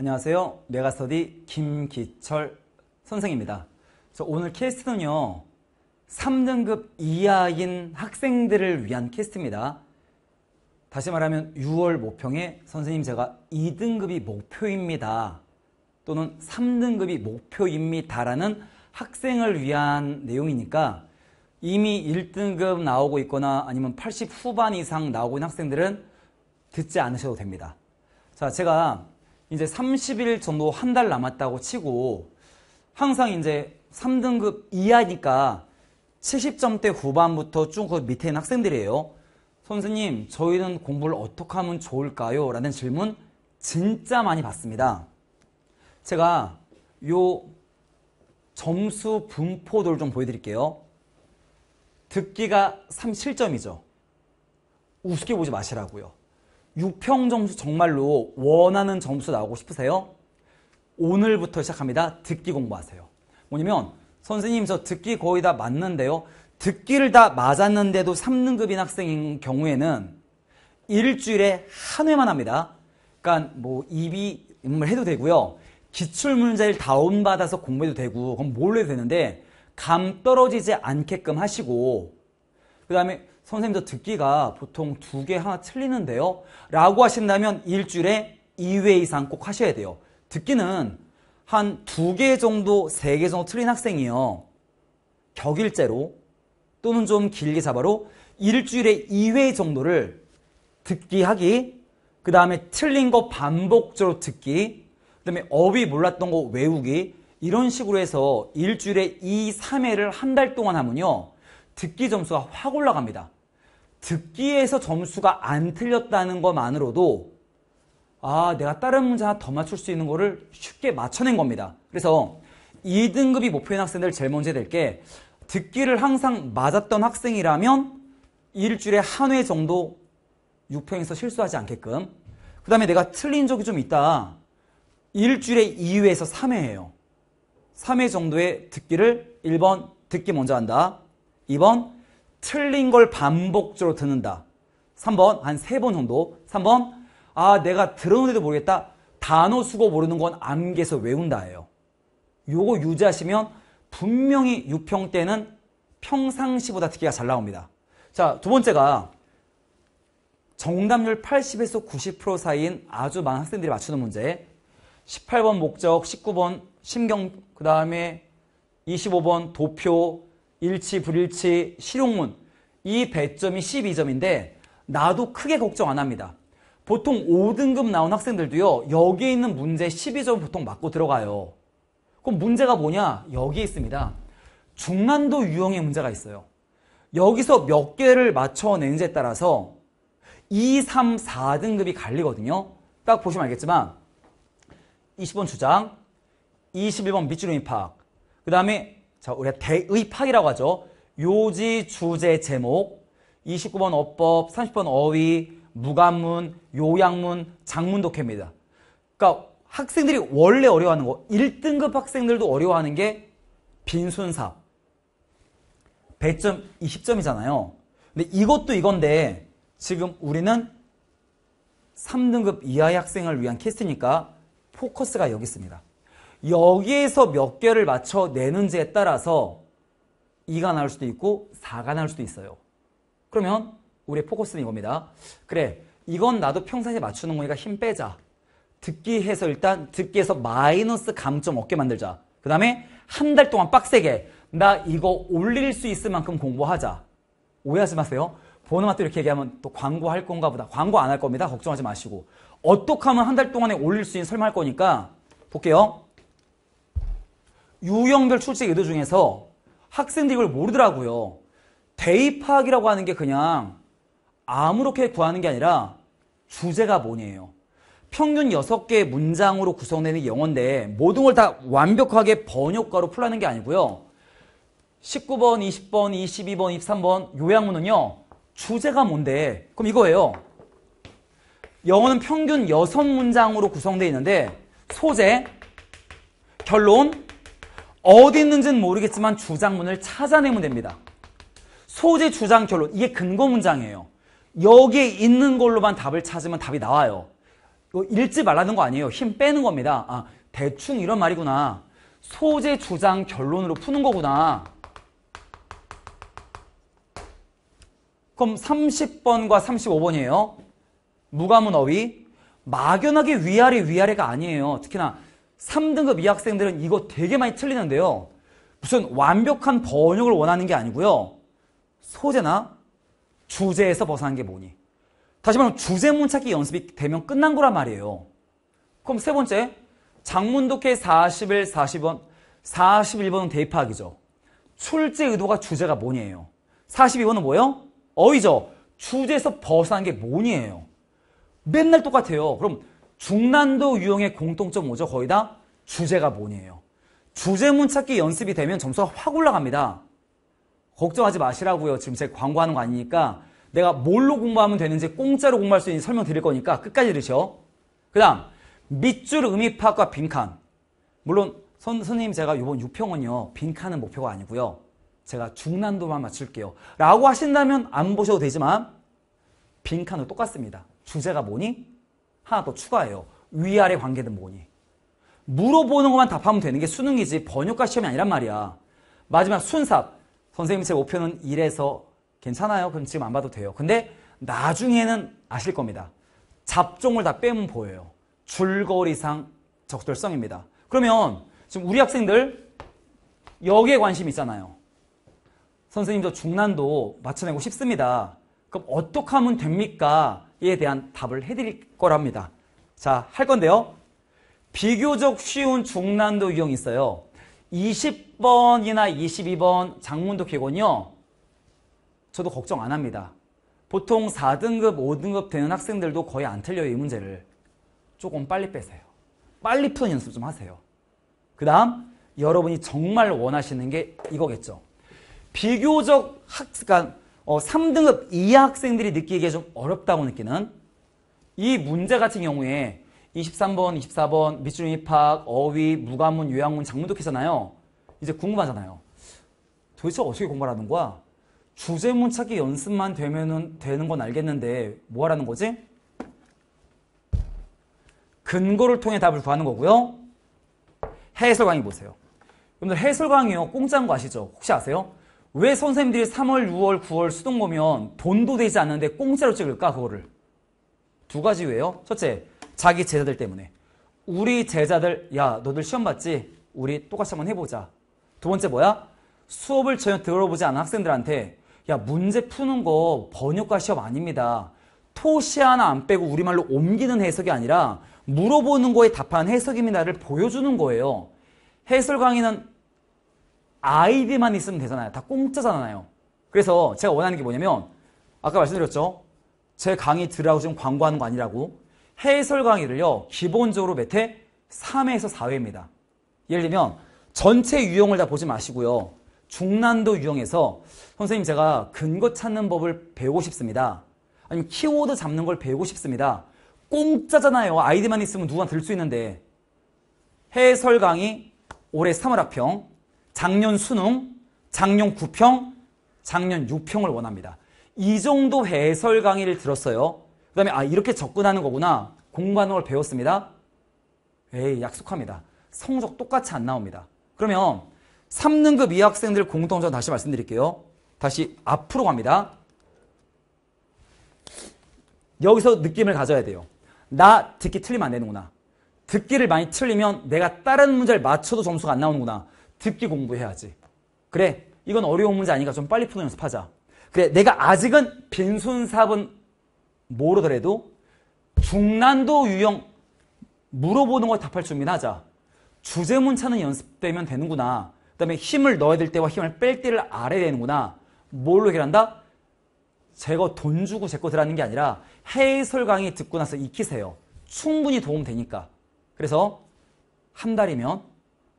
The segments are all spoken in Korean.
안녕하세요. 메가스터디 김기철 선생입니다. 그 오늘 캐스트는요. 3등급 이하인 학생들을 위한 캐스트입니다. 다시 말하면 6월 모평에 선생님 제가 2등급이 목표입니다. 또는 3등급이 목표입니다라는 학생을 위한 내용이니까 이미 1등급 나오고 있거나 아니면 80 후반 이상 나오고 있는 학생들은 듣지 않으셔도 됩니다. 자, 제가 이제 30일 정도 한 달 남았다고 치고 항상 이제 3등급 이하니까 70점대 후반부터 쭉 그 밑에 있는 학생들이에요. 선생님, 저희는 공부를 어떻게 하면 좋을까요? 라는 질문 진짜 많이 받습니다. 제가 요 점수 분포도를 좀 보여드릴게요. 듣기가 37점이죠. 우습게 보지 마시라고요. 6평 점수 정말로 원하는 점수 나오고 싶으세요? 오늘부터 시작합니다. 듣기 공부하세요. 뭐냐면 선생님 저 듣기 거의 다 맞는데요. 듣기를 다 맞았는데도 3등급인 학생인 경우에는 일주일에 한 회만 합니다. 그러니까 뭐 입이 인 음, 해도 되고요. 기출 문제를 다운받아서 공부해도 되고 그럼 몰래 되는데 감 떨어지지 않게끔 하시고 그 다음에 선생님도 듣기가 보통 두 개 하나 틀리는데요. 라고 하신다면 일주일에 2회 이상 꼭 하셔야 돼요. 듣기는 한 두 개 정도, 세 개 정도 틀린 학생이요. 격일제로 또는 좀 길게 잡아로 일주일에 2회 정도를 듣기 하기, 그 다음에 틀린 거 반복적으로 듣기, 그 다음에 어휘 몰랐던 거 외우기, 이런 식으로 해서 일주일에 2, 3회를 한 달 동안 하면요. 듣기 점수가 확 올라갑니다. 듣기에서 점수가 안 틀렸다는 것만으로도 아 내가 다른 문제 하나 더 맞출 수 있는 거를 쉽게 맞춰낸 겁니다. 그래서 2등급이 목표인 학생들 제일 먼저 될 게 듣기를 항상 맞았던 학생이라면 일주일에 한 회 정도 6평에서 실수하지 않게끔 그 다음에 내가 틀린 적이 좀 있다. 일주일에 2회에서 3회 해요. 3회 정도의 듣기를 1번 듣기 먼저 한다. 2번 틀린 걸 반복적으로 듣는다. 3번, 한 3번 정도. 3번, 아, 내가 들었는데도 모르겠다. 단어 수고 모르는 건 암기해서 외운다예요. 요거 유지하시면 분명히 6평 때는 평상시보다 듣기가 잘 나옵니다. 자, 두 번째가 정답률 80에서 90% 사이인 아주 많은 학생들이 맞추는 문제. 18번 목적, 19번 심경, 그 다음에 25번 도표, 일치, 불일치, 실용문 이 배점이 12점인데 나도 크게 걱정 안 합니다. 보통 5등급 나온 학생들도요. 여기에 있는 문제 12점 보통 맞고 들어가요. 그럼 문제가 뭐냐? 여기에 있습니다. 중난도 유형의 문제가 있어요. 여기서 몇 개를 맞춰내는지에 따라서 2, 3, 4등급이 갈리거든요. 딱 보시면 알겠지만 20번 주장, 21번 밑줄임 입학, 그 다음에 자, 우리가 대의파이라고 하죠. 요지, 주제, 제목, 29번 어법, 30번 어휘, 무관문, 요양문, 장문독해입니다. 그러니까 학생들이 원래 어려워하는 거, 1등급 학생들도 어려워하는 게빈순사 100점, 20점이잖아요. 근데 이것도 이건데 지금 우리는 3등급 이하의 학생을 위한 캐스트니까 포커스가 여기 있습니다. 여기에서 몇 개를 맞춰 내는지에 따라서 2가 나올 수도 있고 4가 나올 수도 있어요. 그러면 우리의 포커스는 이겁니다. 그래, 이건 나도 평상시에 맞추는 거니까 힘 빼자. 듣기해서 일단 듣기에서 마이너스 감점 없게 만들자. 그 다음에 한 달 동안 빡세게 나 이거 올릴 수 있을 만큼 공부하자. 오해하지 마세요. 보는 맛도 이렇게 얘기하면 또 광고할 건가 보다. 광고 안 할 겁니다. 걱정하지 마시고. 어떻게 하면 한 달 동안에 올릴 수 있는 설명할 거니까 볼게요. 유형별 출제 예도 중에서 학생들이 이걸 모르더라고요. 대입학이라고 하는 게 그냥 아무렇게 구하는 게 아니라 주제가 뭐냐예요. 평균 6개의 문장으로 구성되는 영어인데 모든 걸 다 완벽하게 번역가로 풀라는 게 아니고요. 19번, 20번, 22번, 23번 요양문은요. 주제가 뭔데? 그럼 이거예요. 영어는 평균 6문장으로 구성되어 있는데 소재, 결론, 어디 있는지는 모르겠지만 주장문을 찾아내면 됩니다. 소재, 주장, 결론 이게 근거 문장이에요. 여기에 있는 걸로만 답을 찾으면 답이 나와요. 이거 읽지 말라는 거 아니에요. 힘 빼는 겁니다. 아, 대충 이런 말이구나. 소재, 주장, 결론으로 푸는 거구나. 그럼 30번과 35번이에요. 무감은 어휘. 막연하게 위아래 위아래가 아니에요. 특히나 3등급 이 학생들은 이거 되게 많이 틀리는데요. 무슨 완벽한 번역을 원하는 게 아니고요. 소재나 주제에서 벗어난 게 뭐니? 다시 말하면 주제문 찾기 연습이 되면 끝난 거란 말이에요. 그럼 세 번째, 장문독해 41, 40번, 41번은 대입하이죠 출제 의도가 주제가 뭐니에요. 42번은 뭐예요? 어이죠 주제에서 벗어난 게 뭐니에요. 맨날 똑같아요. 그럼 중난도 유형의 공통점 뭐죠? 거의 다 주제가 뭐니에요. 주제문 찾기 연습이 되면 점수가 확 올라갑니다. 걱정하지 마시라고요. 지금 제가 광고하는 거 아니니까 내가 뭘로 공부하면 되는지 공짜로 공부할 수 있는 지 설명 드릴 거니까 끝까지 들으셔. 그 다음 밑줄 의미 파악과 빈칸. 물론 선, 생님 제가 이번 6평은요. 빈칸은 목표가 아니고요. 제가 중난도만 맞출게요. 라고 하신다면 안 보셔도 되지만 빈칸은 똑같습니다. 주제가 뭐니? 하나 더 추가해요. 위아래 관계는 뭐니? 물어보는 것만 답하면 되는 게 수능이지 번역과 시험이 아니란 말이야. 마지막 순삭 선생님 제 목표는 1에서 괜찮아요. 그럼 지금 안 봐도 돼요. 근데 나중에는 아실 겁니다. 잡종을 다 빼면 보여요. 줄거리상 적절성입니다. 그러면 지금 우리 학생들 여기에 관심 있잖아요. 선생님 저 중난도 맞춰내고 싶습니다. 그럼 어떻게 하면 됩니까? 이에 대한 답을 해드릴 거랍니다. 자, 할 건데요. 비교적 쉬운 중난도 유형이 있어요. 20번이나 22번 장문도 기곤요. 저도 걱정 안 합니다. 보통 4등급, 5등급 되는 학생들도 거의 안 틀려요, 이 문제를. 조금 빨리 빼세요. 빨리 푸는 연습 좀 하세요. 그 다음, 여러분이 정말 원하시는 게 이거겠죠. 비교적 학, 그러니까 어, 3등급 이하 학생들이 느끼기에 좀 어렵다고 느끼는 이 문제 같은 경우에 23번, 24번, 밑줄 입학, 어휘, 무과문, 요양문, 장문독해잖아요. 이제 궁금하잖아요. 도대체 어떻게 공부하는 거야? 주제문 찾기 연습만 되면 되는 건 알겠는데 뭐 하라는 거지? 근거를 통해 답을 구하는 거고요. 해설 강의 보세요. 여러분들 해설 강의요. 공짜인 거 아시죠? 혹시 아세요? 왜 선생님들이 3월, 6월, 9월 수능 보면 돈도 되지 않는데 공짜로 찍을까 그거를? 두 가지 왜요? 첫째, 자기 제자들 때문에. 우리 제자들, 야 너들 시험 봤지? 우리 똑같이 한번 해보자. 두 번째 뭐야? 수업을 전혀 들어보지 않은 학생들한테 야 문제 푸는 거 번역과 시험 아닙니다. 토시 하나 안 빼고 우리말로 옮기는 해석이 아니라 물어보는 거에 답한 해석입니다를 보여주는 거예요. 해설 강의는 아이디만 있으면 되잖아요. 다 공짜잖아요. 그래서 제가 원하는 게 뭐냐면 아까 말씀드렸죠. 제 강의 들으라고 지금 광고하는 거 아니라고 해설 강의를요. 기본적으로 매태 3회에서 4회입니다. 예를 들면 전체 유형을 다 보지 마시고요. 중난도 유형에서 선생님 제가 근거 찾는 법을 배우고 싶습니다. 아니면 키워드 잡는 걸 배우고 싶습니다. 공짜잖아요. 아이디만 있으면 누구나 들수 있는데 해설 강의 올해 3월 합평 작년 수능, 작년 9평, 작년 6평을 원합니다. 이 정도 해설 강의를 들었어요. 그 다음에 아 이렇게 접근하는 거구나. 공부하는 걸 배웠습니다. 에이 약속합니다. 성적 똑같이 안 나옵니다. 그러면 3등급 이 학생들 공통점 다시 말씀드릴게요. 다시 앞으로 갑니다. 여기서 느낌을 가져야 돼요. 나 듣기 틀리면 안 되는구나. 듣기를 많이 틀리면 내가 다른 문제를 맞춰도 점수가 안 나오는구나. 듣기 공부해야지. 그래, 이건 어려운 문제 아니니까 좀 빨리 푸는 연습하자. 그래, 내가 아직은 빈손삽은 모르더라도 중난도 유형 물어보는 걸 답할 준비는 하자. 주제문 찾는 연습되면 되는구나. 그 다음에 힘을 넣어야 될 때와 힘을 뺄 때를 알아야 되는구나. 뭘로 해결한다? 제가돈 주고 제 거 들라는게 아니라 해설 강의 듣고 나서 익히세요. 충분히 도움 되니까. 그래서 한 달이면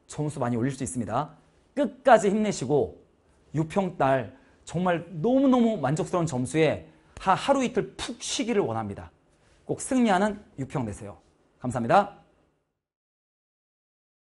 점수 많이 올릴 수 있습니다. 끝까지 힘내시고 6평딸 정말 너무너무 만족스러운 점수에 하루 이틀 푹 쉬기를 원합니다. 꼭 승리하는 6평 되세요. 감사합니다.